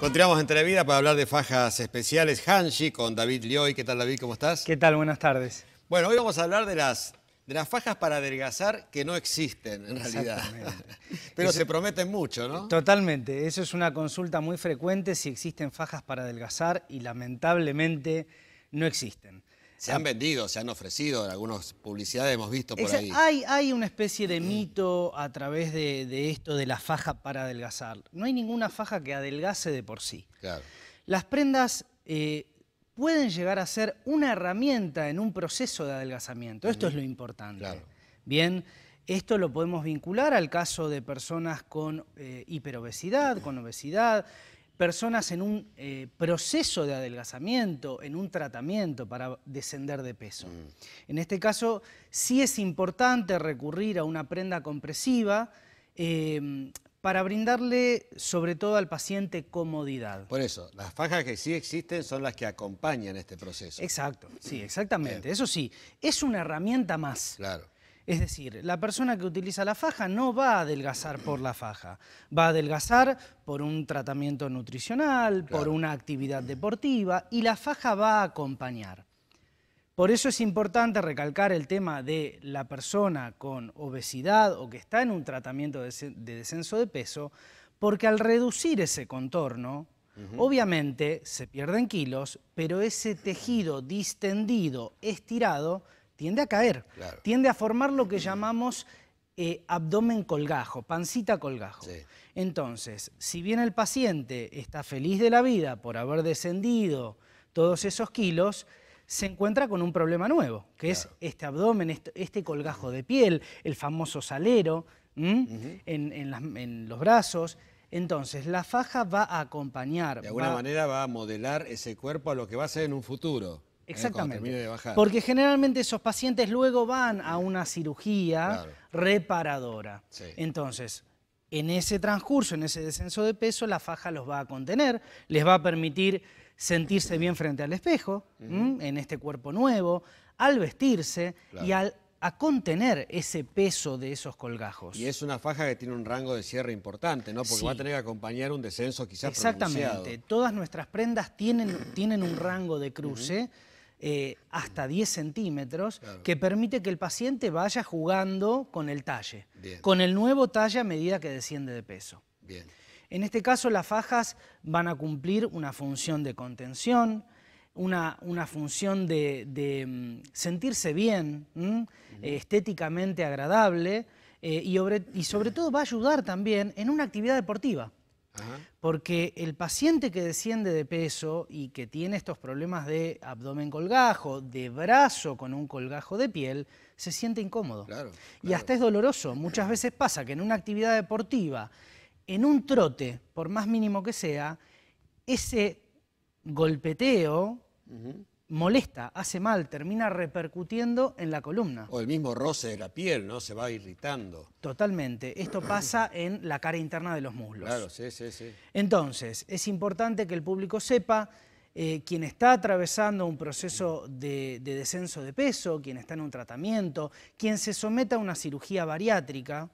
Continuamos en Televida para hablar de fajas especiales Hanshi con David Lioy. ¿Qué tal David? ¿Cómo estás? ¿Qué tal? Buenas tardes. Bueno, hoy vamos a hablar de las, de las fajas para adelgazar que no existen en realidad. Pero se prometen mucho, ¿no? Totalmente. Eso es una consulta muy frecuente si existen fajas para adelgazar y lamentablemente no existen. Se han vendido, se han ofrecido, en algunas publicidades hemos visto por ahí. Hay, hay una especie de mito a través de, esto de la faja para adelgazar. No hay ninguna faja que adelgace de por sí. Las prendas eh, pueden llegar a ser una herramienta en un proceso de adelgazamiento. Esto es lo importante. Bien, esto lo podemos vincular al caso de personas con eh, hiperobesidad, con obesidad, personas en un eh, proceso de adelgazamiento, en un tratamiento para descender de peso. Mm. En este caso, sí es importante recurrir a una prenda compresiva em, para brindarle, sobre todo al paciente, comodidad. Por eso, las fajas que sí existen son las que acompañan este proceso. Exacto, sí, exactamente. Eso sí, es una herramienta más. Claro es decir, la persona que utiliza la faja no va a adelgazar por la faja, va a adelgazar por un tratamiento nutricional, por una actividad deportiva y la faja va a acompañar. Por eso es importante recalcar el tema de la persona con obesidad o que está en un tratamiento de descenso de peso, porque al reducir ese contorno, obviamente se pierden kilos, pero ese tejido distendido, estirado, tiende a caer, tiende a formar lo que llamamos eh, abdomen colgajo, pancita colgajo. Entonces, si bien el paciente está feliz de la vida por haber descendido todos esos kilos, se encuentra con un problema nuevo, que es este abdomen, este colgajo de piel, el famoso salero en, los brazos. Entonces, la faja va a acompañar. De alguna manera va a modelar ese cuerpo a lo que va a ser en un futuro. Eh, Exactamente. Porque generalmente esos pacientes luego van a una cirugía reparadora. Entonces, en ese transcurso, en ese descenso de peso, la faja los va a contener, les va a permitir sentirse bien frente al espejo, en este cuerpo nuevo, al vestirse y al a contener ese peso de esos colgajos. Y es una faja que tiene un rango de cierre importante, ¿no? Porque va a tener que acompañar un descenso quizás Exactamente. Todas nuestras prendas tienen, tienen un rango de cruce. Eh, hasta 10 centímetros, que permite que el paciente vaya jugando con el talle, con el nuevo talle a medida que desciende de peso. En este caso, las fajas van a cumplir una función de contención, una, función de, mm, sentirse bien, eh, estéticamente agradable, eh, y, y sobre todo va a ayudar también en una actividad deportiva. Porque el paciente que desciende de peso y que tiene estos problemas de abdomen colgajo, de brazo con un colgajo de piel, se siente incómodo. Y hasta es doloroso. Muchas veces pasa que en una actividad deportiva, en un trote, por más mínimo que sea, ese golpeteo molesta, hace mal, termina repercutiendo en la columna. O el mismo roce de la piel, ¿no? Se va irritando. Totalmente. Esto pasa en la cara interna de los muslos. Claro, sí, sí, sí. Entonces, es importante que el público sepa eh, quien está atravesando un proceso de, descenso de peso, quien está en un tratamiento, quien se someta a una cirugía bariátrica,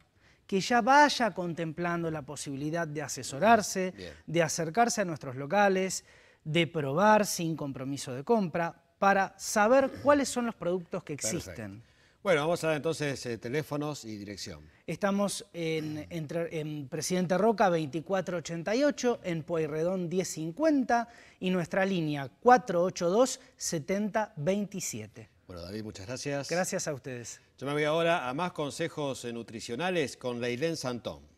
que ya vaya contemplando la posibilidad de asesorarse, de acercarse a nuestros locales, de probar sin compromiso de compra para saber cuáles son los productos que existen. Bueno, vamos a dar entonces eh, teléfonos y dirección. Estamos en, Presidente Roca 2488, en Pueyrredón 1050 y nuestra línea 482-7027. Bueno, David, muchas gracias. Gracias a ustedes. Yo me voy ahora a más consejos nutricionales con Leilén Santón.